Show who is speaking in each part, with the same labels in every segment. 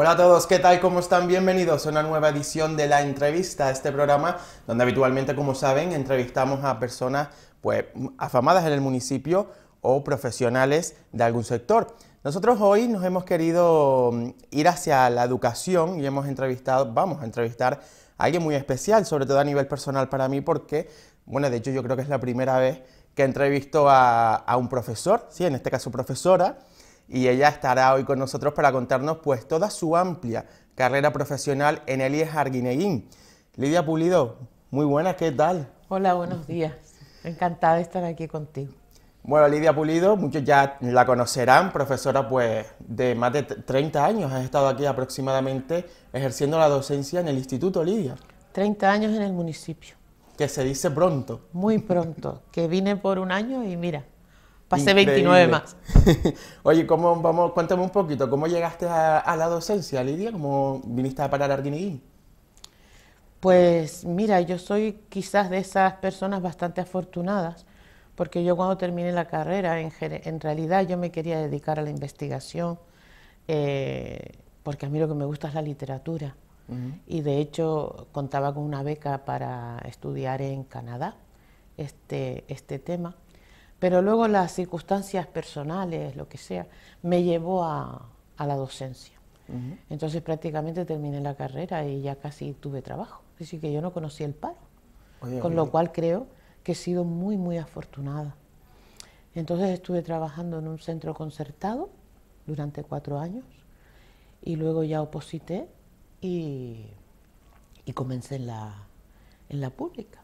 Speaker 1: Hola a todos, ¿qué tal? ¿Cómo están? Bienvenidos a una nueva edición de La Entrevista, este programa donde habitualmente, como saben, entrevistamos a personas pues, afamadas en el municipio o profesionales de algún sector. Nosotros hoy nos hemos querido mm, ir hacia la educación y hemos entrevistado, vamos a entrevistar a alguien muy especial, sobre todo a nivel personal para mí, porque, bueno, de hecho yo creo que es la primera vez que entrevisto a, a un profesor, sí, en este caso profesora, y ella estará hoy con nosotros para contarnos pues toda su amplia carrera profesional en el IES Lidia Pulido, muy buenas, ¿qué tal?
Speaker 2: Hola, buenos días. Encantada de estar aquí contigo.
Speaker 1: Bueno, Lidia Pulido, muchos ya la conocerán, profesora pues de más de 30 años, has estado aquí aproximadamente ejerciendo la docencia en el instituto, Lidia.
Speaker 2: 30 años en el municipio.
Speaker 1: Que se dice pronto.
Speaker 2: Muy pronto, que vine por un año y mira, Pasé 29 más.
Speaker 1: Oye, ¿cómo, vamos, cuéntame un poquito, ¿cómo llegaste a, la docencia, Lidia? ¿Cómo viniste a parar a
Speaker 2: Pues mira, yo soy quizás de esas personas bastante afortunadas, porque yo cuando terminé la carrera, en, realidad yo me quería dedicar a la investigación, eh, porque a mí lo que me gusta es la literatura. Y de hecho contaba con una beca para estudiar en Canadá este, este tema pero luego las circunstancias personales, lo que sea, me llevó a, la docencia. Entonces prácticamente terminé la carrera y ya casi tuve trabajo. Así que yo no conocí el paro. con lo cual creo que he sido muy, muy afortunada. Entonces estuve trabajando en un centro concertado durante cuatro años y luego ya oposité y, comencé en la pública.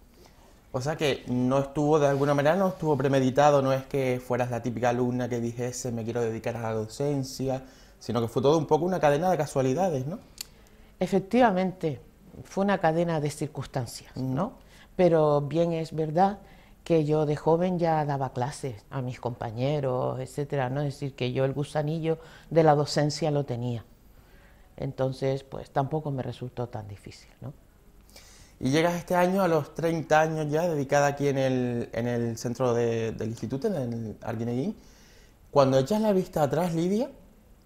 Speaker 1: O sea que no estuvo, de alguna manera, no estuvo premeditado, no es que fueras la típica alumna que dijese me quiero dedicar a la docencia, sino que fue todo un poco una cadena de casualidades, ¿no?
Speaker 2: Efectivamente, fue una cadena de circunstancias, ¿no? Pero bien es verdad que yo de joven ya daba clases a mis compañeros, etcétera, ¿no? Es decir, que yo el gusanillo de la docencia lo tenía. Entonces, pues tampoco me resultó tan difícil, ¿no?
Speaker 1: Y llegas este año a los 30 años ya, dedicada aquí en el, en el centro del instituto, en el Cuando echas la vista atrás, Lidia,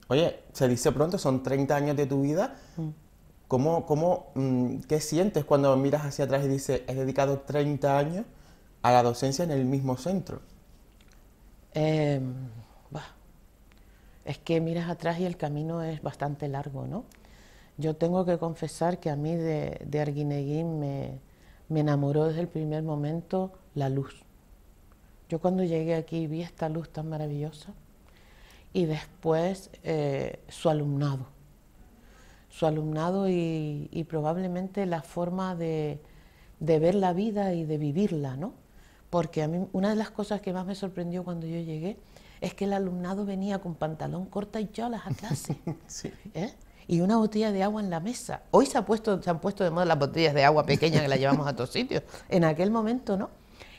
Speaker 1: oye, se dice pronto, son 30 años de tu vida. Mm. ¿Cómo, cómo, mm, ¿Qué sientes cuando miras hacia atrás y dices, he dedicado 30 años a la docencia en el mismo centro?
Speaker 2: Em, es que miras atrás y el camino es bastante largo, ¿no? Yo tengo que confesar que a mí de, Arguineguín me, enamoró desde el primer momento la luz. Yo cuando llegué aquí vi esta luz tan maravillosa y después eh, su alumnado. Su alumnado y, probablemente la forma de, de, ver la vida y de vivirla, ¿no? Porque a mí una de las cosas que más me sorprendió cuando yo llegué es que el alumnado venía con pantalón corta y cholas a clase. sí. ¿Eh? y una botella de agua en la mesa. Hoy se, ha puesto, se han puesto de moda las botellas de agua pequeñas que las llevamos a todos sitios. En aquel momento no.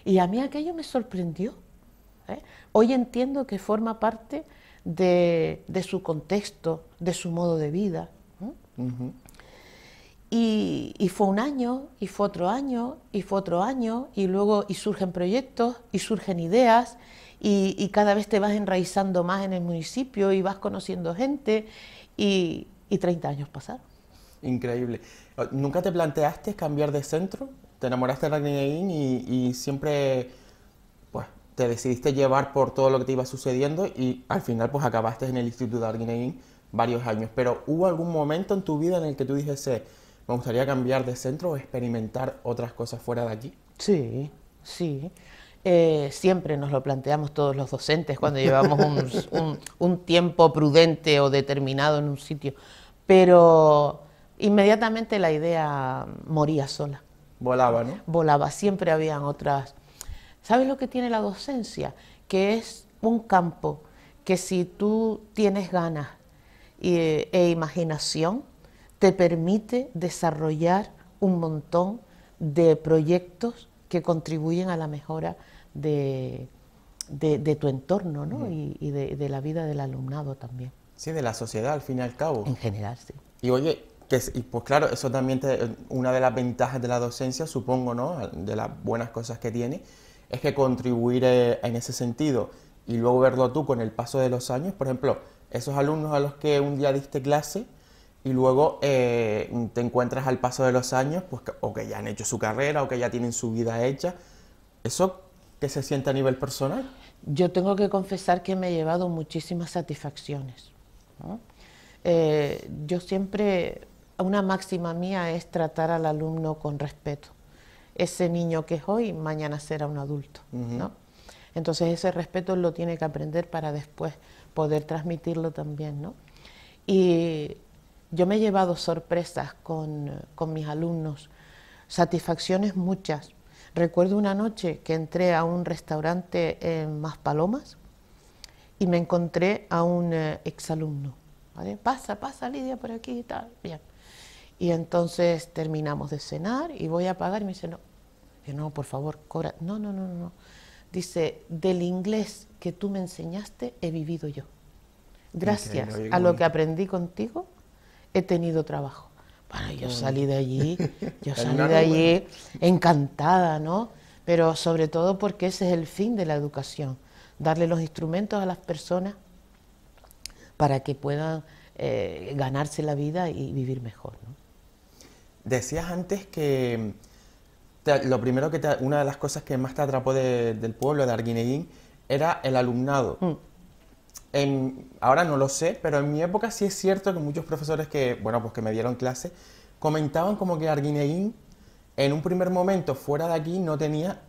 Speaker 2: Y a mí aquello me sorprendió. ¿eh? Hoy entiendo que forma parte de, de, su contexto, de su modo de vida. ¿eh? Y, y, fue un año, y fue otro año, y fue otro año, y luego y surgen proyectos, y surgen ideas, y, y cada vez te vas enraizando más en el municipio, y vas conociendo gente, y, y 30 años pasaron.
Speaker 1: Increíble. Oh, ¿Nunca te planteaste cambiar de centro? Te enamoraste de Ragnarok y, y siempre pues, te decidiste llevar por todo lo que te iba sucediendo y al final pues acabaste en el Instituto de Arguineguín varios años. Pero ¿hubo algún momento en tu vida en el que tú dijese, me gustaría cambiar de centro o
Speaker 2: experimentar otras cosas fuera de aquí? Sí, sí. Eh, siempre nos lo planteamos todos los docentes cuando llevamos un tiempo prudente o determinado en un sitio. Pero inmediatamente la idea moría sola. Volaba, ¿no? Volaba, siempre habían otras. ¿Sabes lo que tiene la docencia? Que es un campo que si tú tienes ganas e, imaginación, te permite desarrollar un montón de proyectos que contribuyen a la mejora de, tu entorno mm. y, de la vida del alumnado también.
Speaker 1: Sí, de la sociedad al fin y al cabo. En general, sí. Y oye, que, pues claro, eso también es una de las ventajas de la docencia, supongo, ¿no? De las buenas cosas que tiene, es que contribuir eh, en ese sentido y luego verlo tú con el paso de los años, por ejemplo, esos alumnos a los que un día diste clase y luego eh, te encuentras al paso de los años, pues o que ya han hecho su carrera o que ya tienen su vida hecha, ¿eso qué se siente a nivel
Speaker 2: personal? Yo tengo que confesar que me he llevado muchísimas satisfacciones eh, yo siempre, una máxima mía es tratar al alumno con respeto. Ese niño que es hoy, mañana será un adulto. Entonces ese respeto lo tiene que aprender para después poder transmitirlo también. Y yo me he llevado sorpresas con, con mis alumnos, satisfacciones muchas. Recuerdo una noche que entré a un restaurante en más palomas y me encontré a un eh, exalumno. ¿vale? Pasa, pasa Lidia por aquí y tal. Bien. Y entonces terminamos de cenar y voy a pagar y me dice, no, no, por favor, cobra. No, no, no, no. Dice, del inglés que tú me enseñaste he vivido yo. Gracias a lo que aprendí contigo he tenido trabajo. Bueno, yo salí de allí, yo salí de allí encantada, ¿no? Pero sobre todo porque ese es el fin de la educación darle los instrumentos a las personas para que puedan eh, ganarse la vida y vivir mejor.
Speaker 1: Decías antes que lo primero que una de las cosas que más te atrapó del pueblo de Arguineguín era el alumnado. Mm. ahora no lo sé, pero en mi época sí es cierto que muchos profesores que, bueno, pues que me dieron clase, comentaban como que Arguineguín en un primer momento fuera de aquí no tenía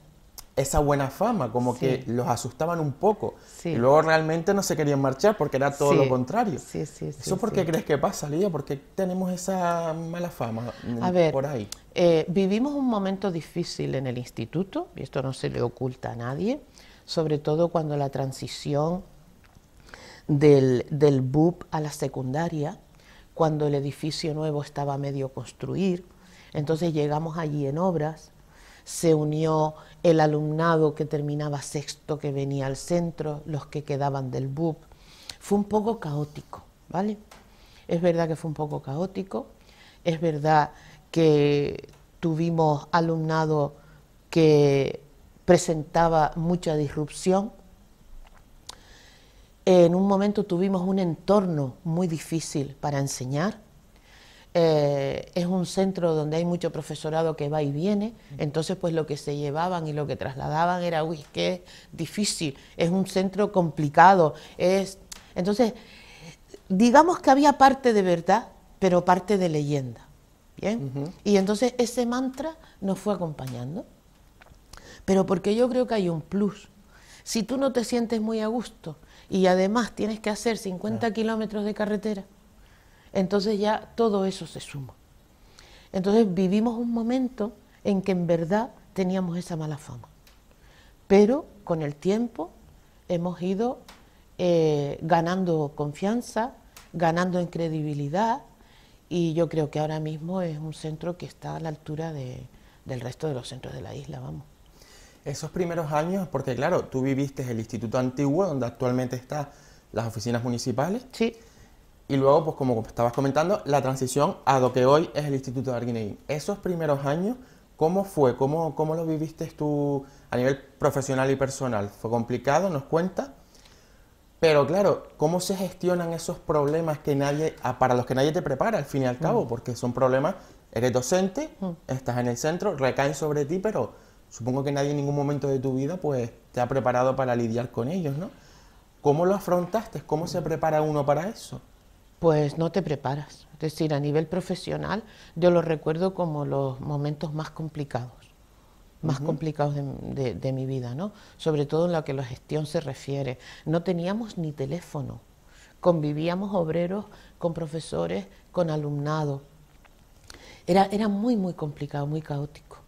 Speaker 1: esa buena fama, como que los asustaban un poco. Y luego realmente no se querían marchar porque era todo lo contrario. ¿Eso por qué crees
Speaker 2: que pasa, Lidia? ¿Por qué tenemos esa mala fama A ver, por ahí? Eh, vivimos un momento difícil en el instituto, y esto no se le oculta a nadie, sobre todo cuando la transición del, del BUP a la secundaria, cuando el edificio nuevo estaba medio construir, entonces llegamos allí en obras se unió el alumnado que terminaba sexto, que venía al centro, los que quedaban del BUP. Fue un poco caótico, ¿vale? Es verdad que fue un poco caótico, es verdad que tuvimos alumnado que presentaba mucha disrupción. En un momento tuvimos un entorno muy difícil para enseñar eh, es un centro donde hay mucho profesorado que va y viene, entonces pues lo que se llevaban y lo que trasladaban era, uy, difícil, es un centro complicado, es... Entonces, digamos que había parte de verdad, pero parte de leyenda, ¿bien? Y entonces ese mantra nos fue acompañando, pero porque yo creo que hay un plus. Si tú no te sientes muy a gusto y además tienes que hacer 50 kilómetros de carretera, entonces ya todo eso se suma. Entonces vivimos un momento en que en verdad teníamos esa mala fama. Pero con el tiempo hemos ido eh, ganando confianza, ganando en credibilidad y yo creo que ahora mismo es un centro que está a la altura de, del resto de los centros de la isla, vamos.
Speaker 1: Esos primeros años, porque claro, tú viviste el Instituto Antiguo, donde actualmente están las oficinas municipales. Sí. Y luego, pues como estabas comentando, la transición a lo que hoy es el Instituto de Arguineguín. Esos primeros años, ¿cómo fue? ¿Cómo, ¿Cómo lo viviste tú a nivel profesional y personal? ¿Fue complicado? ¿Nos cuenta? Pero claro, ¿cómo se gestionan esos problemas que nadie, para los que nadie te prepara al fin y al mm. cabo? Porque son problemas, eres docente, mm. estás en el centro, recaen sobre ti, pero supongo que nadie en ningún momento de tu vida pues te ha preparado para lidiar con ellos, ¿no? ¿Cómo lo afrontaste? ¿Cómo se prepara uno para eso?
Speaker 2: pues no te preparas. Es decir, a nivel profesional yo lo recuerdo como los momentos más complicados, más complicados de, mi vida, ¿no? Sobre todo en lo que la gestión se refiere. No teníamos ni teléfono, convivíamos obreros con profesores, con alumnado. Era, era muy, muy complicado, muy caótico.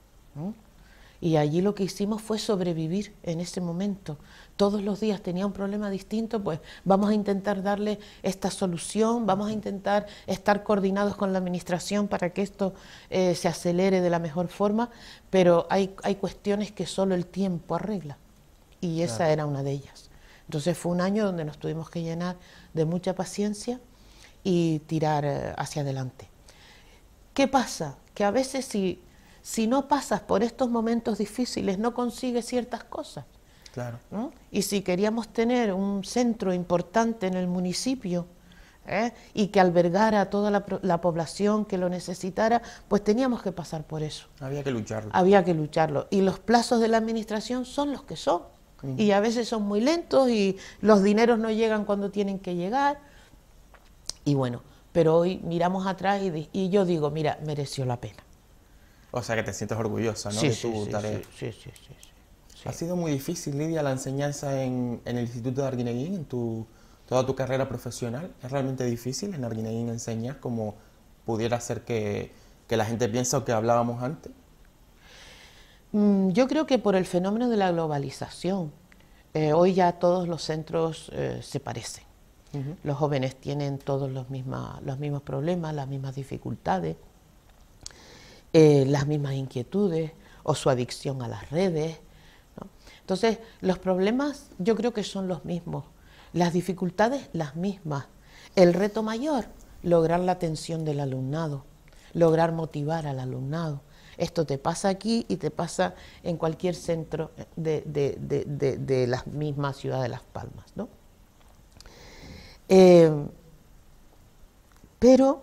Speaker 2: Y allí lo que hicimos fue sobrevivir en ese momento. Todos los días tenía un problema distinto, pues vamos a intentar darle esta solución, vamos a intentar estar coordinados con la Administración para que esto eh, se acelere de la mejor forma, pero hay, hay cuestiones que solo el tiempo arregla y esa era una de ellas. Entonces fue un año donde nos tuvimos que llenar de mucha paciencia y tirar eh, hacia adelante. ¿Qué pasa? Que a veces si si no pasas por estos momentos difíciles, no consigues ciertas cosas. Claro. Y si queríamos tener un centro importante en el municipio ¿eh? y que albergara a toda la, población que lo necesitara, pues teníamos que pasar por eso.
Speaker 1: Había que lucharlo.
Speaker 2: Había que lucharlo. Y los plazos de la administración son los que son. Y a veces son muy lentos y los dineros no llegan cuando tienen que llegar. Y bueno, pero hoy miramos atrás y yo digo, mira, mereció la pena. O sea,
Speaker 1: que te sientes orgullosa, ¿no? de tu sí, tarea. Sí, sí, sí, ¿Ha sido muy difícil, Lidia, la enseñanza en, el Instituto de Arguineguín, en tu, toda tu carrera profesional? ¿Es realmente difícil en Arguineguín
Speaker 2: enseñar como
Speaker 1: pudiera ser que, la gente piensa o que hablábamos antes?
Speaker 2: Mm, yo creo que por el fenómeno de la globalización, eh, hoy ya todos los centros eh, se parecen. Los jóvenes tienen todos los, los mismos problemas, las mismas dificultades. Eh, las mismas inquietudes o su adicción a las redes. Entonces, los problemas yo creo que son los mismos, las dificultades las mismas. El reto mayor, lograr la atención del alumnado, lograr motivar al alumnado. Esto te pasa aquí y te pasa en cualquier centro de, de, de, la misma ciudad de Las Palmas. Eh, pero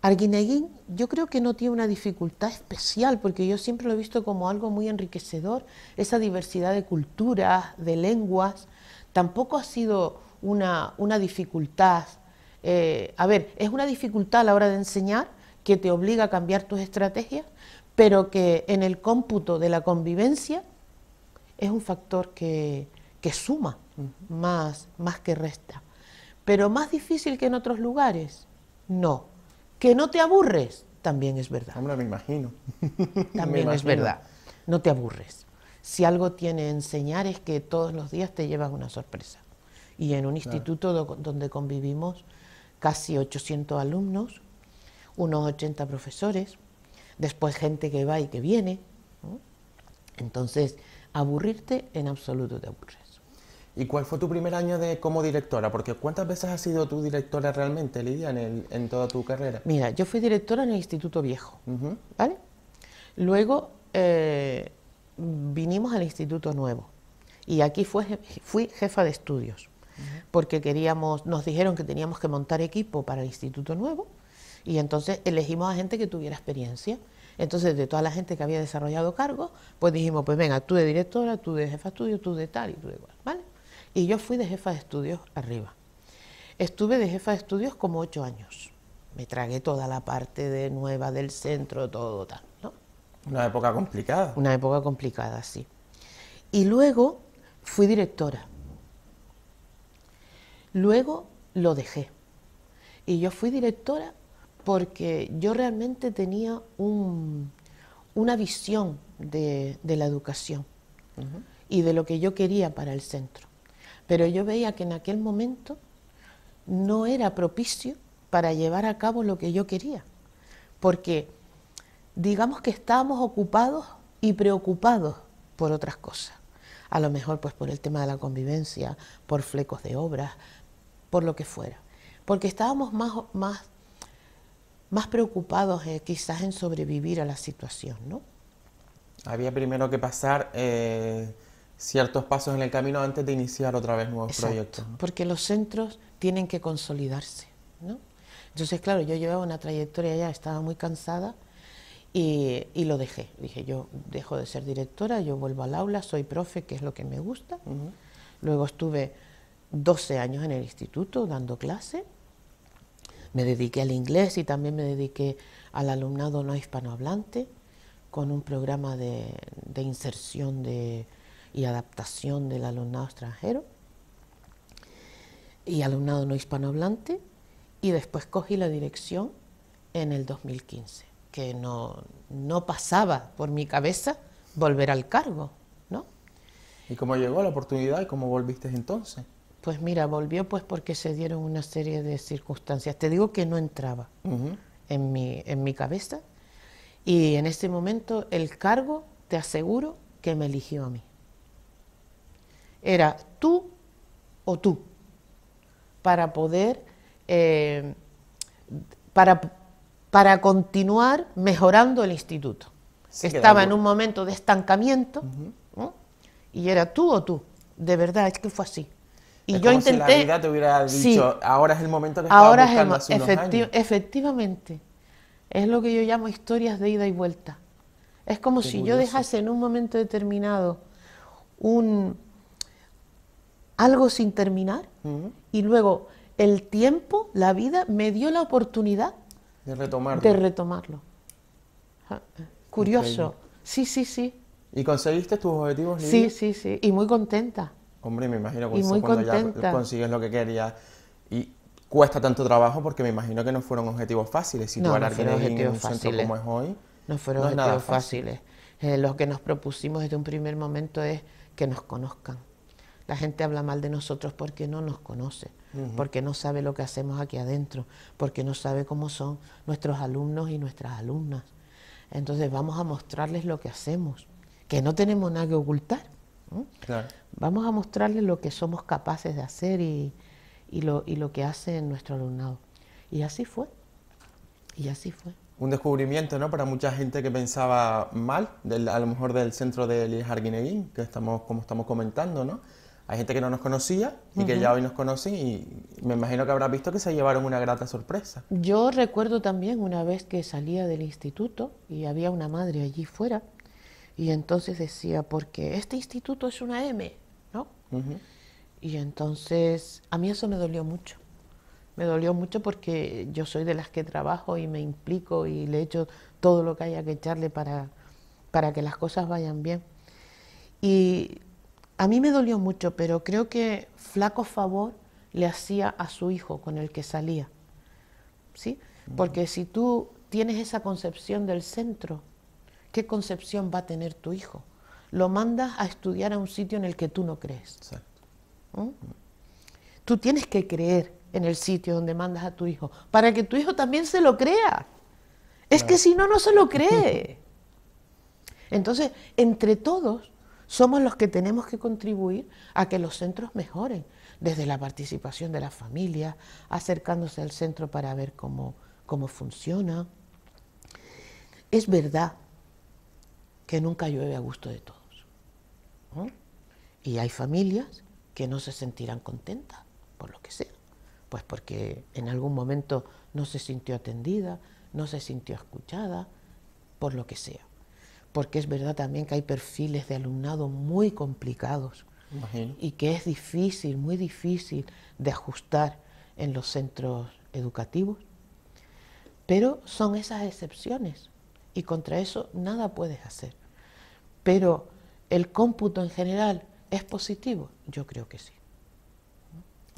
Speaker 2: Arguineguín yo creo que no tiene una dificultad especial, porque yo siempre lo he visto como algo muy enriquecedor, esa diversidad de culturas, de lenguas, tampoco ha sido una, dificultad. Eh, a ver, es una dificultad a la hora de enseñar que te obliga a cambiar tus estrategias, pero que en el cómputo de la convivencia es un factor que, suma más, más que resta. Pero más difícil que en otros lugares, no que no te aburres, también es verdad. Hombre, me imagino. También es verdad. No te aburres. Si algo tiene enseñar es que todos los días te llevas una sorpresa. Y en un instituto donde convivimos casi 800 alumnos, unos 80 profesores, después gente que va y que viene. Entonces, aburrirte en absoluto te aburres.
Speaker 1: ¿Y cuál fue tu primer año de como directora? Porque ¿cuántas veces has sido tu directora realmente, Lidia, en, toda tu carrera? Mira,
Speaker 2: yo fui directora en el Instituto Viejo, ¿vale? Luego eh, vinimos al Instituto Nuevo y aquí fui jefa de estudios, porque queríamos, nos dijeron que teníamos que montar equipo para el Instituto Nuevo y entonces elegimos a gente que tuviera experiencia. Entonces, de toda la gente que había desarrollado cargo, pues dijimos, pues venga, tú de directora, tú de jefa de estudios, tú de tal y tú de igual, ¿vale? Y yo fui de jefa de estudios arriba. Estuve de jefa de estudios como ocho años. Me tragué toda la parte de nueva del centro, todo tal. ¿no? Una época complicada. Una época complicada, sí. Y luego fui directora. Luego lo dejé. Y yo fui directora porque yo realmente tenía una visión de, la educación y de lo que yo quería para el centro. Pero yo veía que en aquel momento no era propicio para llevar a cabo lo que yo quería, porque digamos que estábamos ocupados y preocupados por otras cosas. A lo mejor pues por el tema de la convivencia, por flecos de obras, por lo que fuera. Porque estábamos más, más, más preocupados eh, quizás en sobrevivir a la situación, ¿no?
Speaker 1: Había primero que pasar eh, ciertos pasos en el camino antes de iniciar otra vez un nuevo proyectos.
Speaker 2: Porque los centros tienen que consolidarse. ¿no? Entonces, claro, yo llevaba una trayectoria ya, estaba muy cansada y, lo dejé. Dije, yo dejo de ser directora, yo vuelvo al aula, soy profe, que es lo que me gusta. Luego estuve 12 años en el instituto dando clase. Me dediqué al inglés y también me dediqué al alumnado no hispanohablante con un programa de inserción de, y adaptación del alumnado extranjero y alumnado no hispanohablante y después cogí la dirección en el 2015, que no, pasaba por mi cabeza volver al cargo,
Speaker 1: ¿no? ¿Y cómo llegó la oportunidad y cómo
Speaker 2: volviste entonces? Pues mira, volvió pues porque se dieron una serie de circunstancias. Te digo que no entraba en, mi, en mi cabeza y en ese momento el cargo, te aseguro, que me eligió a mí. Era tú o tú, para poder, eh, para, para continuar mejorando el instituto. Estaba en un momento de estancamiento y era tú o tú. De verdad, es que fue así. Y yo como intenté. Si la vida te hubiera dicho, ahora es el momento que ahora es el, Efectivamente. Es lo que yo llamo historias de ida y vuelta. Es como si yo dejase en un momento determinado un, algo sin terminar y luego el tiempo, la vida, me dio la oportunidad
Speaker 1: de retomarlo. De
Speaker 2: retomarlo. Curioso. Sí, sí, sí.
Speaker 1: ¿Y conseguiste tus objetivos? Sí, sí,
Speaker 2: sí. Y muy contenta.
Speaker 1: Hombre, me imagino que cuando ya consigues lo que querías. Y cuesta tanto trabajo porque me imagino que no fueron objetivos fáciles. Situar no, no a en un fáciles. como es hoy. No fueron nada objetivos fáciles.
Speaker 2: Eh, lo que nos propusimos desde un primer momento es que nos conozcan la gente habla mal de nosotros porque no nos conoce, porque no sabe lo que hacemos aquí adentro, porque no sabe cómo son nuestros alumnos y nuestras alumnas. Entonces vamos a mostrarles lo que hacemos, que no tenemos nada que ocultar. Vamos a mostrarles lo que somos capaces de hacer y, lo, que hace nuestro alumnado. Y así fue. Y así fue
Speaker 1: un descubrimiento para mucha gente que pensaba mal, a lo mejor del centro de que estamos, como estamos comentando, ¿no? hay gente que no nos conocía y que ya hoy nos conocen y me imagino que habrás visto que se llevaron una grata sorpresa.
Speaker 2: Yo recuerdo también una vez que salía del instituto y había una madre allí fuera y entonces decía, porque este instituto es una M, ¿no? Y entonces a mí eso me dolió mucho. Me dolió mucho porque yo soy de las que trabajo y me implico y le echo todo lo que haya que echarle para, para que las cosas vayan bien. Y a mí me dolió mucho, pero creo que flaco favor le hacía a su hijo con el que salía. ¿Sí? Porque si tú tienes esa concepción del centro, ¿qué concepción va a tener tu hijo? Lo mandas a estudiar a un sitio en el que tú no crees. ¿Mm? Tú tienes que creer en el sitio donde mandas a tu hijo, para que tu hijo también se lo crea. Es que si no, no se lo cree. Entonces, entre todos, somos los que tenemos que contribuir a que los centros mejoren, desde la participación de las familias, acercándose al centro para ver cómo, cómo funciona. Es verdad que nunca llueve a gusto de todos. Y hay familias que no se sentirán contentas, por lo que sea, pues porque en algún momento no se sintió atendida, no se sintió escuchada, por lo que sea porque es verdad también que hay perfiles de alumnado muy complicados y que es difícil, muy difícil de ajustar en los centros educativos. Pero son esas excepciones y contra eso nada puedes hacer. Pero el cómputo en general es positivo, yo creo que sí.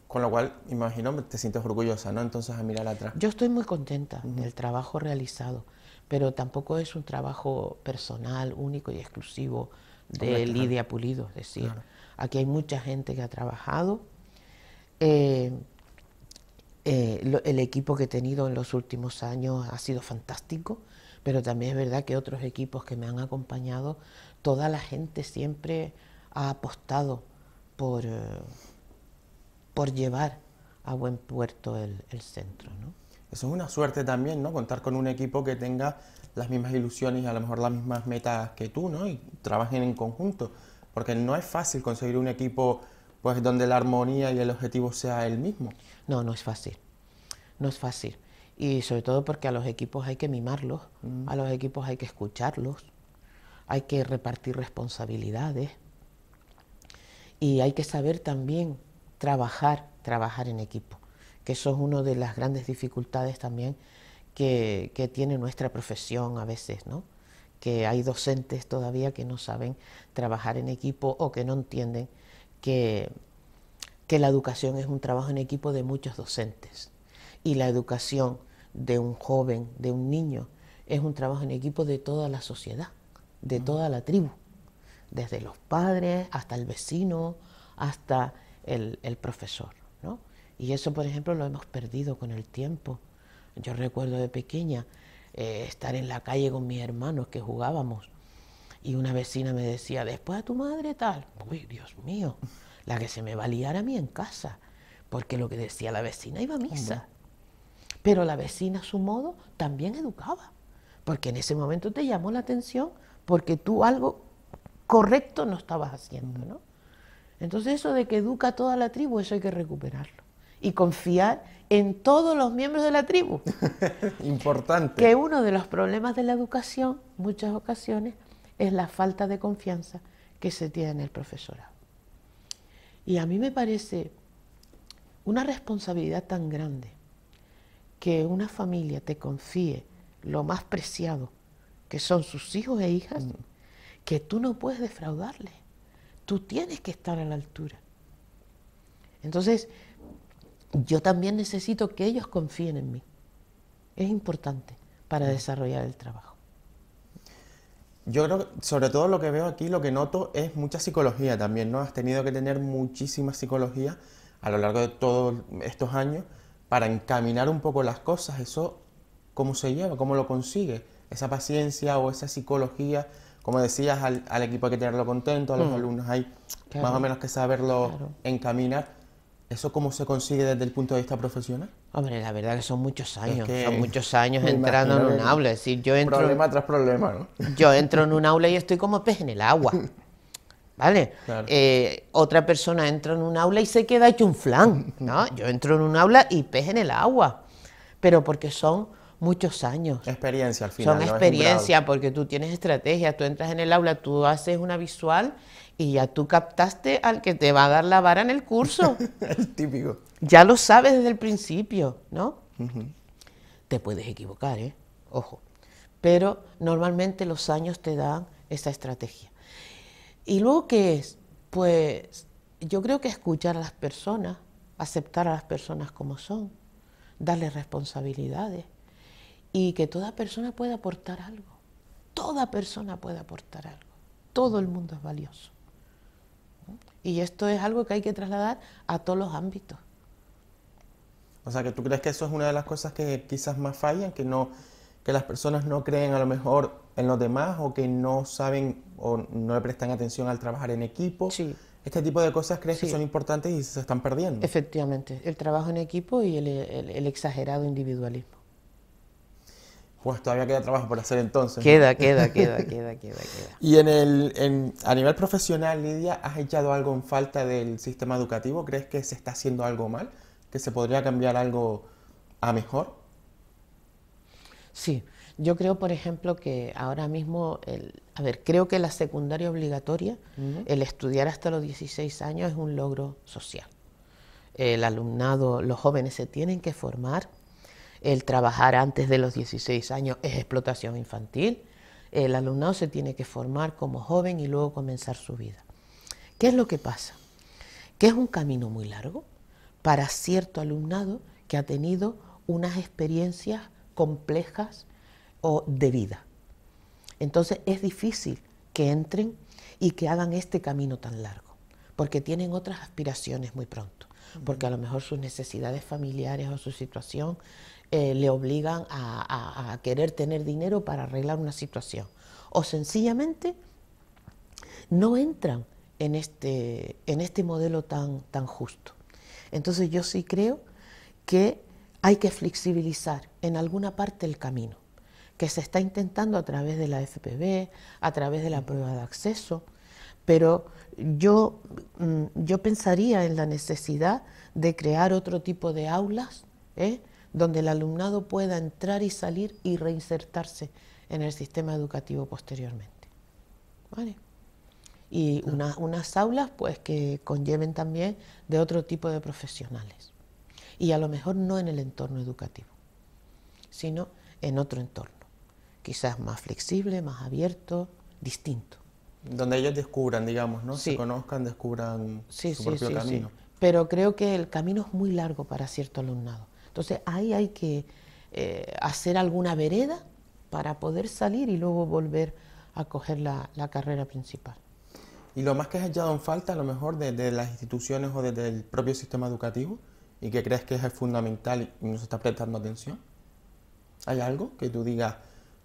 Speaker 1: Con lo cual, imagino, te sientes orgullosa, ¿no? Entonces, a mirar atrás.
Speaker 2: Yo estoy muy contenta del trabajo realizado pero tampoco es un trabajo personal, único y exclusivo de Lidia Pulido. Es decir, aquí hay mucha gente que ha trabajado. Eh, eh, el equipo que he tenido en los últimos años ha sido fantástico, pero también es verdad que otros equipos que me han acompañado, toda la gente siempre ha apostado por, eh, por llevar a buen puerto el, el centro. ¿no?
Speaker 1: Eso es una suerte también, ¿no? Contar con un equipo que tenga las mismas ilusiones y a lo mejor las mismas metas que tú, ¿no? Y trabajen en conjunto, porque no es fácil conseguir un equipo pues donde la armonía y el objetivo sea el mismo.
Speaker 2: No, no es fácil. No es fácil. Y sobre todo porque a los equipos hay que mimarlos, mm. a los equipos hay que escucharlos, hay que repartir responsabilidades y hay que saber también trabajar, trabajar en equipo que eso es una de las grandes dificultades también que, tiene nuestra profesión a veces, ¿no? que hay docentes todavía que no saben trabajar en equipo o que no entienden que, que la educación es un trabajo en equipo de muchos docentes y la educación de un joven, de un niño, es un trabajo en equipo de toda la sociedad, de toda la tribu, desde los padres hasta el vecino, hasta el, el profesor. Y eso, por ejemplo, lo hemos perdido con el tiempo. Yo recuerdo de pequeña eh, estar en la calle con mis hermanos que jugábamos y una vecina me decía, después a tu madre tal. Uy, Dios mío, la que se me va a liar a mí en casa, porque lo que decía la vecina iba a misa. Pero la vecina a su modo también educaba, porque en ese momento te llamó la atención porque tú algo correcto no estabas haciendo, mm. ¿no? Entonces eso de que educa a toda la tribu, eso hay que recuperarlo y confiar en todos los miembros de la tribu.
Speaker 1: Importante. Que
Speaker 2: uno de los problemas de la educación, muchas ocasiones, es la falta de confianza que se tiene en el profesorado. Y a mí me parece una responsabilidad tan grande que una familia te confíe lo más preciado, que son sus hijos e hijas, mm. que tú no puedes defraudarles. Tú tienes que estar a la altura. Entonces, yo también necesito que ellos confíen en mí. Es importante para mm. desarrollar el trabajo.
Speaker 1: Yo creo sobre todo lo que veo aquí, lo que noto es mucha psicología también, ¿no? Has tenido que tener muchísima psicología a lo largo de todos estos años para encaminar un poco las cosas. Eso, ¿cómo se lleva? ¿Cómo lo consigue? Esa paciencia o esa psicología, como decías, al, equipo hay que tenerlo contento, a los mm. alumnos hay más o menos que saberlo encaminar ¿Eso cómo se consigue desde el punto de vista profesional? Hombre, la verdad que son muchos años, son muchos años entrando en un aula. Es decir, yo entro. Problema tras
Speaker 2: problema, ¿no? Yo entro en un aula y estoy como pez en el agua. ¿Vale? Eh, otra persona entra en un aula y se queda hecho un flan. ¿no? Yo entro en un aula y pez en el agua. Pero porque son muchos años. Experiencia al final. Son experiencia porque tú tienes estrategia, tú entras en el aula, tú haces una visual y ya tú captaste al que te va a dar la vara en el curso. Es típico. Ya lo sabes desde el principio, ¿no? Te puedes equivocar, ¿eh? Ojo. Pero normalmente los años te dan esa estrategia. ¿Y luego qué es? Pues yo creo que escuchar a las personas, aceptar a las personas como son, darles responsabilidades y que toda persona pueda aportar algo. Toda persona puede aportar algo. Todo el mundo es valioso. Y esto es algo que hay que trasladar a todos los ámbitos.
Speaker 1: O sea, que tú crees que eso es una de las cosas que quizás más fallan, que no que las personas no creen a lo mejor en los demás o que no saben o no le prestan atención al trabajar en equipo. Este tipo de cosas crees que son importantes
Speaker 2: y se están perdiendo. Efectivamente, el trabajo en equipo y el exagerado individualismo.
Speaker 1: Pues todavía queda trabajo por hacer entonces. Queda, queda, queda, queda, queda, queda. Y en el, a nivel profesional, Lidia, ¿has echado algo en falta del sistema educativo? ¿Crees que se está haciendo algo mal? ¿Que se podría cambiar algo a mejor?
Speaker 2: Sí, yo creo, por ejemplo, que ahora mismo, el, a ver, creo que la secundaria obligatoria, el estudiar hasta los 16 años es un logro social. El alumnado, los jóvenes se tienen que formar el trabajar antes de los 16 años es explotación infantil. El alumnado se tiene que formar como joven y luego comenzar su vida. ¿Qué es lo que pasa? Que es un camino muy largo para cierto alumnado que ha tenido unas experiencias complejas o de vida. Entonces es difícil que entren y que hagan este camino tan largo, porque tienen otras aspiraciones muy pronto, porque a lo mejor sus necesidades familiares o su situación eh, le obligan a, querer tener dinero para arreglar una situación. O sencillamente no entran en este, en este modelo tan, tan justo. Entonces yo sí creo que hay que flexibilizar en alguna parte el camino, que se está intentando a través de la FPB, a través de la mm. prueba de acceso, pero yo, mm, yo pensaría en la necesidad de crear otro tipo de aulas ¿eh? donde el alumnado pueda entrar y salir y reinsertarse en el sistema educativo posteriormente. Y unas aulas pues que conlleven también de otro tipo de profesionales. Y a lo mejor no en el entorno educativo, sino en otro entorno, quizás más flexible, más abierto, distinto.
Speaker 1: Donde ellos descubran, digamos, ¿no? Sí. Se conozcan, descubran sí, su propio camino.
Speaker 2: Pero creo que el camino es muy largo para cierto alumnado. Entonces ahí hay que eh, hacer alguna vereda para poder salir y luego volver a coger la, carrera principal.
Speaker 1: ¿Y lo más que has echado en falta, a lo mejor, desde las instituciones o desde el propio sistema educativo? ¿Y que crees que es fundamental y no se está prestando atención? ¿Hay algo que tú digas,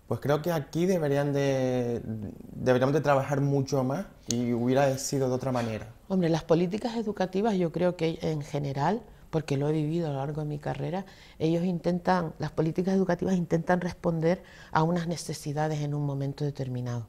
Speaker 1: pues creo que aquí deberían de, deberíamos de trabajar mucho más y hubiera sido de otra manera?
Speaker 2: Hombre, las políticas educativas yo creo que en general porque lo he vivido a lo largo de mi carrera, ellos intentan, las políticas educativas intentan responder a unas necesidades en un momento determinado.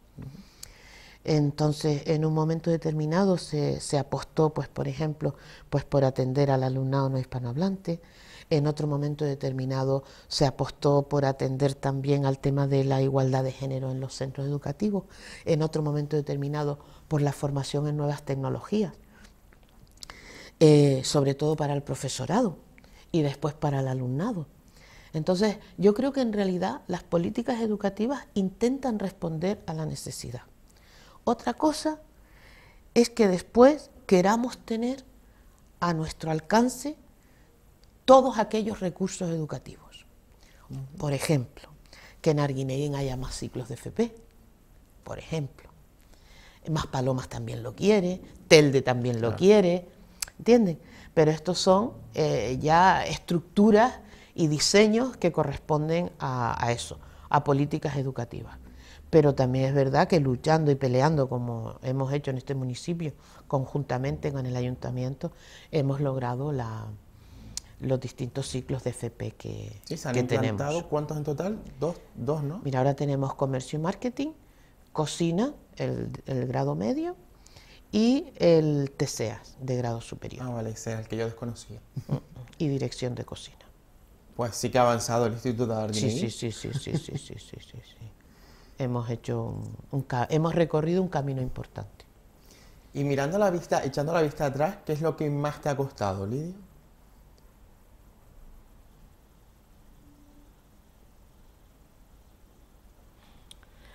Speaker 2: Entonces, en un momento determinado se, se apostó, pues, por ejemplo, pues por atender al alumnado no hispanohablante, en otro momento determinado se apostó por atender también al tema de la igualdad de género en los centros educativos, en otro momento determinado por la formación en nuevas tecnologías. Eh, sobre todo para el profesorado y después para el alumnado. Entonces, yo creo que en realidad las políticas educativas intentan responder a la necesidad. Otra cosa es que después queramos tener a nuestro alcance todos aquellos recursos educativos. Por ejemplo, que en Arguineguín haya más ciclos de FP, por ejemplo. Más Palomas también lo quiere, Telde también lo quiere, ¿entienden? Pero estos son eh, ya estructuras y diseños que corresponden a, eso, a políticas educativas. Pero también es verdad que luchando y peleando, como hemos hecho en este municipio, conjuntamente con el ayuntamiento, hemos logrado la, los distintos ciclos de FP que, sí, han que tenemos. ¿Cuántos en total? Dos, ¿no? Mira, ahora tenemos comercio y marketing, cocina, el grado medio, y el TCEAS de grado superior. Ah, vale, ese era el que yo desconocía. Mm. y dirección de cocina.
Speaker 1: Pues sí que ha avanzado el Instituto de Ardini. Sí, sí, sí, sí, sí, sí, sí, sí,
Speaker 2: Hemos hecho hemos recorrido un camino importante.
Speaker 1: Y mirando la vista, echando la
Speaker 2: vista atrás, ¿qué es lo que más
Speaker 1: te ha costado, Lidia?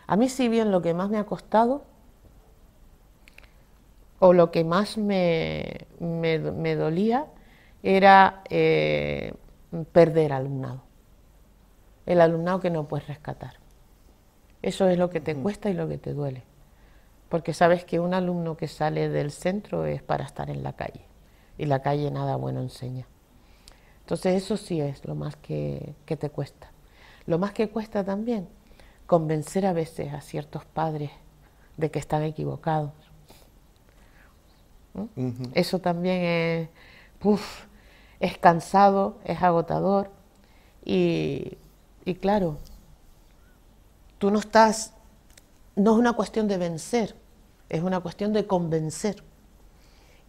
Speaker 2: A mí, si bien lo que más me ha costado o lo que más me, dolía era eh, perder alumnado, el alumnado que no puedes rescatar. Eso es lo que te cuesta y lo que te duele, porque sabes que un alumno que sale del centro es para estar en la calle y la calle nada bueno enseña. Entonces eso sí es lo más que, que te cuesta. Lo más que cuesta también convencer a veces a ciertos padres de que están equivocados eso también es, es cansado, es agotador y, y claro, tú no estás, no es una cuestión de vencer, es una cuestión de convencer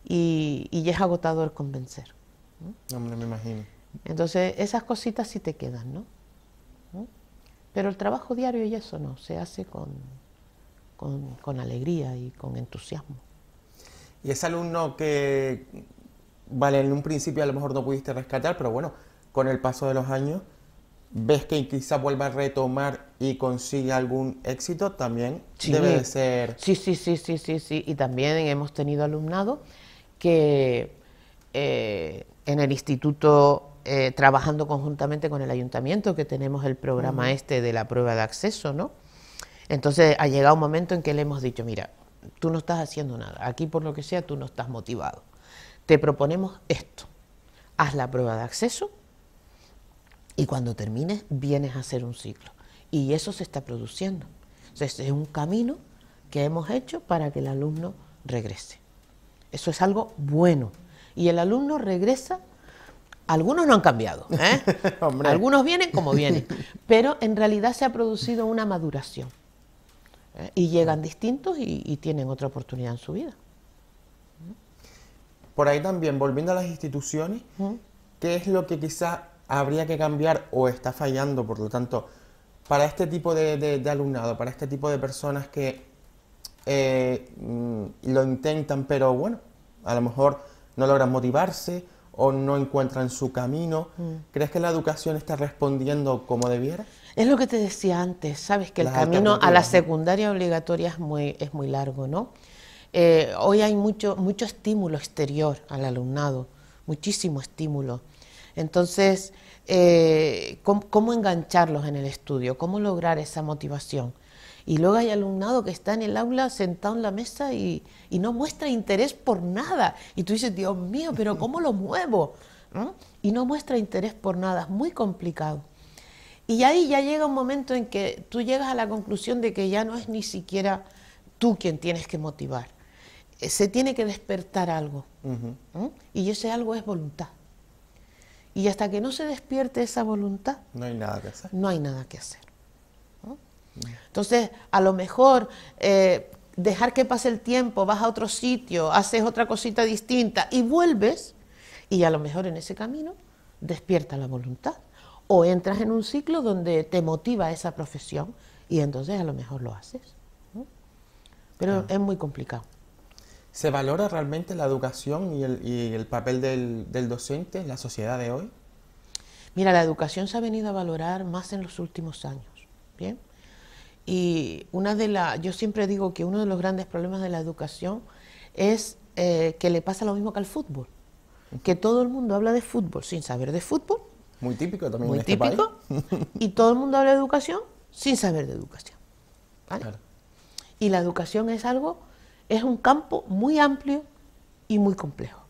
Speaker 2: y, es agotador convencer. No me, imagino. Entonces, esas cositas sí te quedan, ¿no? Pero el trabajo diario y eso no, se hace con, con alegría y con entusiasmo.
Speaker 1: Y ese alumno que, vale, en un principio a lo mejor no pudiste rescatar, pero bueno, con el paso de los años, ves que quizá vuelva a retomar y consigue algún éxito, también debe de ser...
Speaker 2: Sí, sí, sí, sí, sí, sí. Y también hemos tenido alumnado que eh, en el instituto eh, trabajando conjuntamente con el ayuntamiento, que tenemos el programa mm. este de la prueba de acceso, ¿no? Entonces ha llegado un momento en que le hemos dicho, mira, tú no estás haciendo nada, aquí por lo que sea tú no estás motivado. Te proponemos esto, haz la prueba de acceso y cuando termines vienes a hacer un ciclo. Y eso se está produciendo. es un camino que hemos hecho para que el alumno regrese. Eso es algo bueno. Y el alumno regresa, algunos no han cambiado, ¿eh? algunos vienen como vienen, pero en realidad se ha producido una maduración. ¿eh? Y llegan distintos y, tienen otra oportunidad en su vida. ¿Mm?
Speaker 1: Por ahí también, volviendo a las instituciones, ¿Mm? ¿qué es lo que quizá habría que cambiar o está fallando, por lo tanto, para este tipo de, alumnado, para este tipo de personas que eh, mm, lo intentan, pero bueno, a lo mejor no logran motivarse o no encuentran su camino. ¿Crees que la educación está respondiendo como debiera?
Speaker 2: Es lo que te decía antes, sabes que el camino a la secundaria obligatoria es muy, largo, ¿no? Eh, hoy hay mucho, mucho estímulo exterior al alumnado, muchísimo estímulo. Entonces, eh, ¿cómo, engancharlos en el estudio? ¿Cómo lograr esa motivación? Y luego hay alumnado que está en el aula sentado en la mesa y, no muestra interés por nada. Y tú dices, Dios mío, pero ¿cómo lo muevo? Y no muestra interés por nada, es muy complicado. Y ahí ya llega un momento en que tú llegas a la conclusión de que ya no es ni siquiera tú quien tienes que motivar. Eh, se tiene que despertar algo. Y ese algo es voluntad. Y hasta que no se despierte esa voluntad,
Speaker 1: no hay nada que hacer.
Speaker 2: No hay nada que hacer. Entonces, a lo mejor eh, dejar que pase el tiempo, vas a otro sitio, haces otra cosita distinta y vuelves, y a lo mejor en ese camino despierta la voluntad o entras en un ciclo donde te motiva esa profesión y entonces a lo mejor lo haces. Pero es muy complicado.
Speaker 1: ¿Se valora realmente la educación y el, papel del, docente en la sociedad de hoy?
Speaker 2: Mira, la educación se ha venido a valorar más en los últimos años, ¿bien? Y una de la, yo siempre digo que uno de los grandes problemas de la educación es eh, que le pasa lo mismo que al fútbol, que todo el mundo habla de fútbol sin saber de fútbol muy típico también. Muy en este típico. Y todo el mundo habla de educación sin saber de educación. Y la educación es algo, es un campo muy amplio y muy complejo.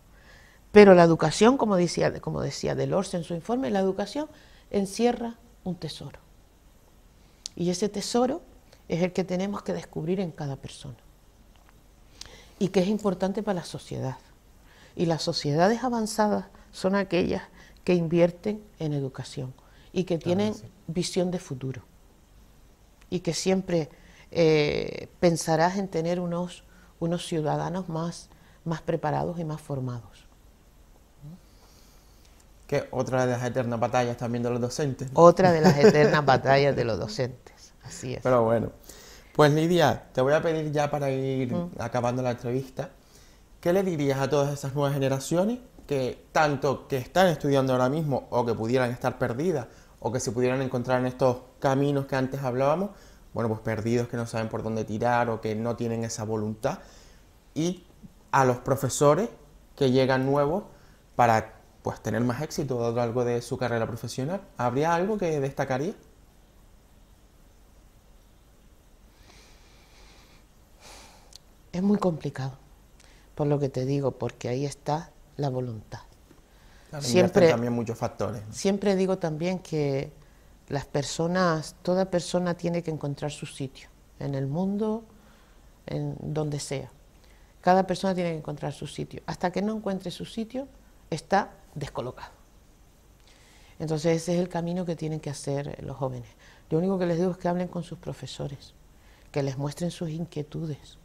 Speaker 2: Pero la educación, como decía, como decía Delors en su informe, la educación encierra un tesoro. Y ese tesoro es el que tenemos que descubrir en cada persona. Y que es importante para la sociedad. Y las sociedades avanzadas son aquellas que invierten en educación y que tienen visión de futuro y que siempre eh, pensarás en tener unos, unos ciudadanos más, más preparados y más formados.
Speaker 1: Que otra de las eternas batallas también de los docentes. Otra de las eternas batallas de los docentes, así es. Pero bueno, pues Lidia, te voy a pedir ya para ir mm. acabando la entrevista, ¿qué le dirías a todas esas nuevas generaciones que tanto que están estudiando ahora mismo o que pudieran estar perdidas o que se pudieran encontrar en estos caminos que antes hablábamos, bueno, pues perdidos que no saben por dónde tirar o que no tienen esa voluntad, y a los profesores que llegan nuevos para pues tener más éxito a algo de su carrera profesional. ¿Habría algo que destacaría?
Speaker 2: Es muy complicado, por lo que te digo, porque ahí está la voluntad. siempre muchos factores. Siempre digo también que las personas, toda persona tiene que encontrar su sitio en el mundo, en donde sea. Cada persona tiene que encontrar su sitio. Hasta que no encuentre su sitio, está descolocado. Entonces ese es el camino que tienen que hacer los jóvenes. Lo único que les digo es que hablen con sus profesores, que les muestren sus inquietudes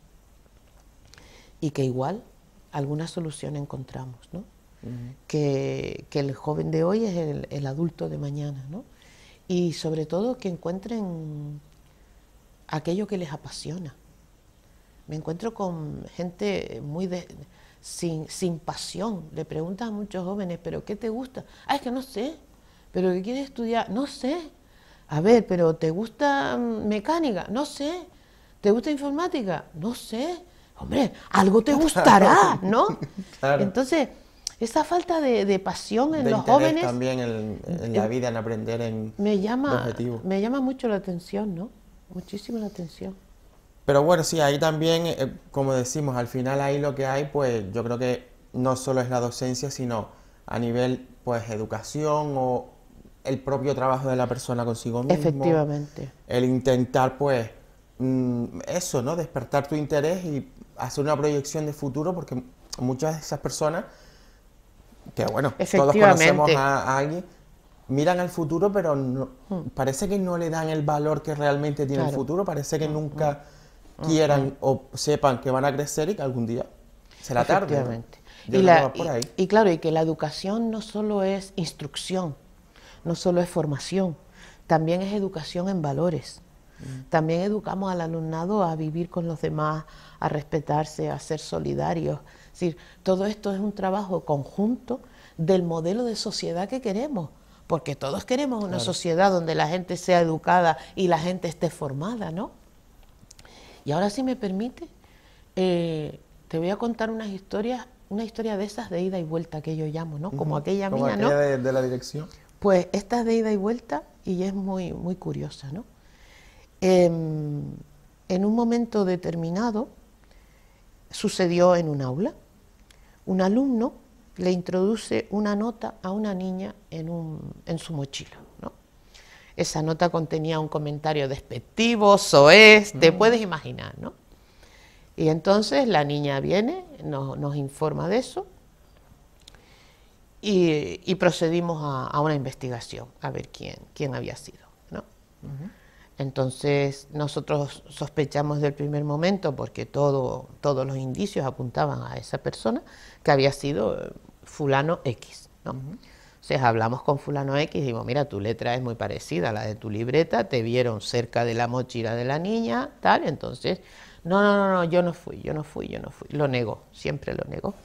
Speaker 2: y que igual alguna solución encontramos, ¿no? que, el joven de hoy es el, adulto de mañana, ¿no? Y sobre todo que encuentren aquello que les apasiona. Me encuentro con gente muy sin, pasión. Le preguntan a muchos jóvenes, ¿pero qué te gusta? Ah, es que no sé. ¿Pero qué quieres estudiar? No sé. A ver, ¿pero te gusta mm, mecánica? No sé. ¿Te gusta informática? No sé hombre, algo te gustará, ¿no? Claro. Entonces, esa falta de, pasión en los jóvenes...
Speaker 1: También en, la em, vida, en aprender, en me
Speaker 2: llama, Me llama mucho la atención, ¿no? Muchísimo la atención.
Speaker 1: Pero bueno, sí, ahí también, eh, como decimos, al final ahí lo que hay, pues yo creo que no solo es la docencia, sino a nivel, pues, educación o el propio trabajo de la persona consigo mismo. Efectivamente. El intentar, pues, mm, eso, ¿no? Despertar tu interés y hacer una proyección de futuro porque muchas de esas personas, que bueno, todos conocemos a, alguien, miran al futuro, pero no, hmm. parece que no le dan el valor que realmente tiene el futuro, parece que hmm. nunca hmm. quieran o sepan que van a crecer y que algún día será tarde. la,
Speaker 2: y claro, y que la educación no solo es instrucción, no solo es formación, también es educación en valores Mm. También educamos al alumnado a vivir con los demás, a respetarse, a ser solidarios. decir, todo esto es un trabajo conjunto del modelo de sociedad que queremos, porque todos queremos una sociedad donde la gente sea educada y la gente esté formada, ¿no? Y ahora si me permite, eh, te voy a contar unas historias, una historia de esas de ida y vuelta que yo llamo, ¿no? Como aquella mía, De, la dirección. Pues esta es de ida y vuelta y es muy, muy curiosa, ¿no? Em, en, un momento determinado sucedió en un aula. Un alumno le introduce una nota a una niña en, su mochila. Esa nota contenía un comentario despectivo, soez, te mm. puedes imaginar, ¿no? Y entonces la niña viene, nos informa de eso y, procedimos a, una investigación a ver quién, quién había sido. ¿no? Entonces nosotros sospechamos del primer momento, porque todo, todos los indicios apuntaban a esa persona, que había sido eh, fulano X. Entonces hablamos con fulano X y digo, mira, tu letra es muy parecida a la de tu libreta, te vieron cerca de la mochila de la niña, tal, entonces, no, no, no, no yo no fui, yo no fui, yo no fui. Lo negó, siempre lo negó.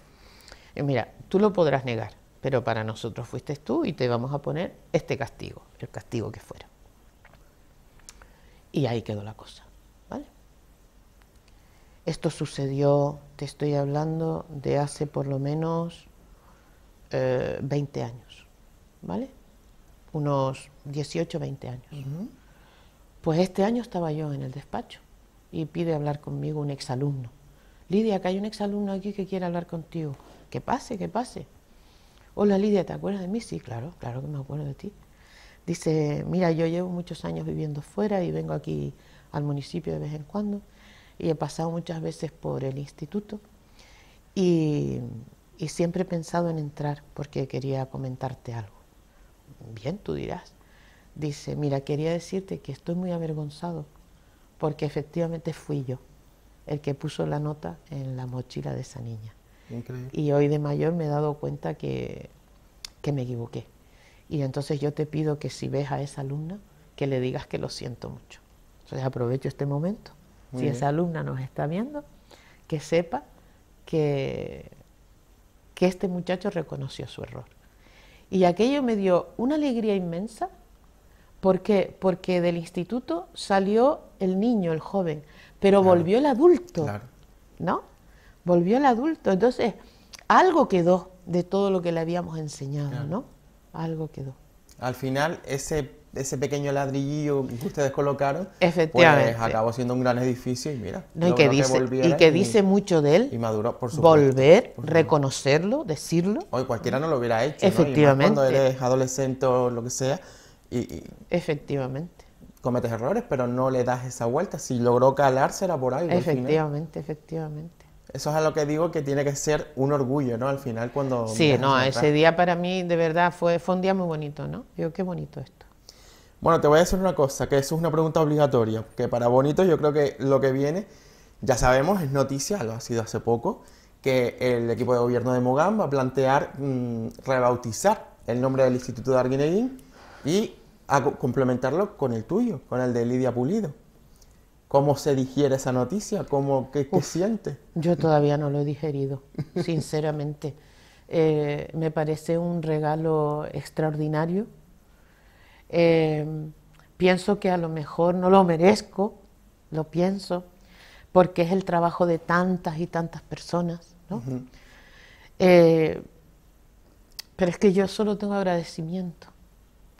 Speaker 2: Y mira, tú lo podrás negar, pero para nosotros fuiste tú y te vamos a poner este castigo, el castigo que fuera. Y ahí quedó la cosa. ¿vale? Esto sucedió, te estoy hablando, de hace por lo menos 20 eh, años, ¿vale? Unos 18, 20 años. Pues este año estaba yo en el despacho y pide hablar conmigo un exalumno. Lidia, que hay un exalumno aquí que quiere hablar contigo. Que pase, que pase. Hola Lidia, ¿te acuerdas de mí? Sí, claro, claro que me acuerdo de ti dice, mira, yo llevo muchos años viviendo fuera y vengo aquí al municipio de vez en cuando y he pasado muchas veces por el instituto y, siempre he pensado en entrar porque quería comentarte algo. Bien, tú dirás. Dice, mira, quería decirte que estoy muy avergonzado porque efectivamente fui yo el que puso la nota en la mochila de esa niña. Increíble. Y hoy de mayor me he dado cuenta que, que me equivoqué. Y entonces yo te pido que si ves a esa alumna, que le digas que lo siento mucho. Entonces aprovecho este momento. si esa alumna nos está viendo, que sepa que, que este muchacho reconoció su error. Y aquello me dio una alegría inmensa. ¿Por Porque del instituto salió el niño, el joven, pero volvió el adulto. ¿No? Volvió el adulto. Entonces, algo quedó de todo lo que le habíamos enseñado, ¿no? algo quedó.
Speaker 1: Al final, ese, ese pequeño ladrillillo que ustedes colocaron, pues, acabó siendo un gran edificio y mira. que, dice, y que dice mucho
Speaker 2: de él. Y por Volver, reconocerlo, decirlo. Hoy cualquiera no lo hubiera hecho. cuando eres
Speaker 1: adolescente o lo que sea. Y, Efectivamente. Cometes errores, pero no le das esa vuelta. Si logró calársela por algo. Efectivamente,
Speaker 2: efectivamente.
Speaker 1: Eso es a lo que digo que tiene que ser un orgullo, ¿no? Al final cuando... Sí, no, ese
Speaker 2: día para mí de verdad fue, fue un día muy bonito, ¿no? Digo, qué bonito esto.
Speaker 1: Bueno, te voy a decir una cosa, que es una pregunta obligatoria, que para bonito yo creo que lo que viene, ya sabemos, es noticia, lo ha sido hace poco, que el equipo de gobierno de Mogán va a plantear mm, rebautizar el nombre del Instituto de Arguineguín y complementarlo con el tuyo, con el de Lidia Pulido. ¿Cómo se digiere esa noticia? ¿Cómo, ¿Qué,
Speaker 2: siente? Yo todavía no lo he digerido, sinceramente. Eh, me parece un regalo extraordinario. Eh, pienso que a lo mejor no lo merezco, lo pienso, porque es el trabajo de tantas y tantas personas. Eh, pero es que yo solo tengo agradecimiento.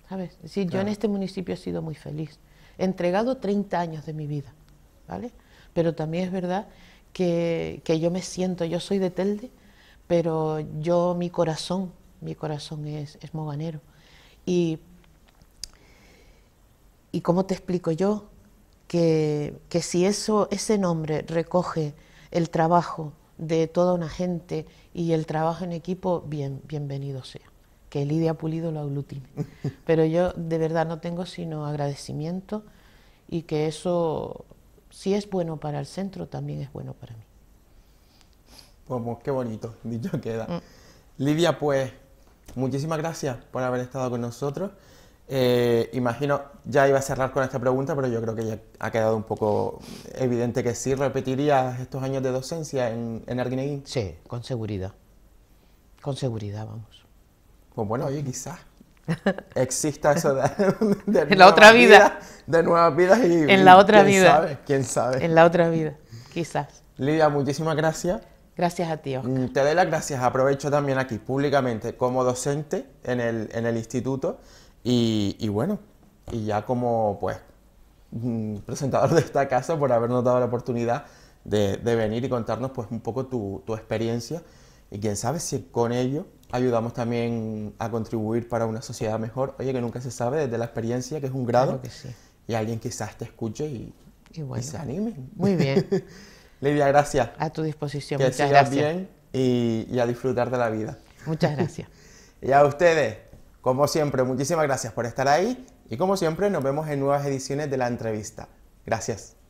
Speaker 2: ¿sabes? yo en este municipio he sido muy feliz. He entregado 30 años de mi vida. Pero también es verdad que, yo me siento, yo soy de Telde, pero yo, mi corazón, mi corazón es, moganero. Y, y cómo te explico yo que, si eso, ese nombre recoge el trabajo de toda una gente y el trabajo en equipo, bien, bienvenido sea. Que Lidia Pulido lo aglutine. Pero yo de verdad no tengo sino agradecimiento y que eso si es bueno para el centro, también es bueno para mí.
Speaker 1: Pues, qué bonito, dicho queda. Mm. Lidia, pues muchísimas gracias por haber estado con nosotros. Eh, imagino, ya iba a cerrar con esta pregunta, pero yo creo que ya ha quedado un poco evidente que sí repetirías estos años de docencia en, en Arguineguín. Sí, con seguridad.
Speaker 2: Con seguridad, vamos.
Speaker 1: Pues bueno, oye, quizás exista eso de, en la otra vida. de nuevas vidas y en la otra vida sabe, quién sabe
Speaker 2: en la otra vida quizás
Speaker 1: Lidia muchísimas gracias gracias a ti mm, te doy las gracias aprovecho también aquí públicamente como docente en el, en el instituto y, bueno y ya como pues mm, presentador de esta casa por habernos dado la oportunidad de, venir y contarnos pues un poco tu, tu experiencia y quién sabe si con ello ayudamos también a contribuir para una sociedad mejor. Oye, que nunca se sabe desde la experiencia, que es un grado. Y alguien quizás te escuche y, se anime. Muy bien. Lidia, gracias.
Speaker 2: A tu disposición. Que Muchas gracias. bien
Speaker 1: y a disfrutar de la vida.
Speaker 2: Muchas gracias.
Speaker 1: y a ustedes, como siempre, muchísimas gracias por estar ahí. Y como siempre, nos vemos en nuevas ediciones de la entrevista. Gracias.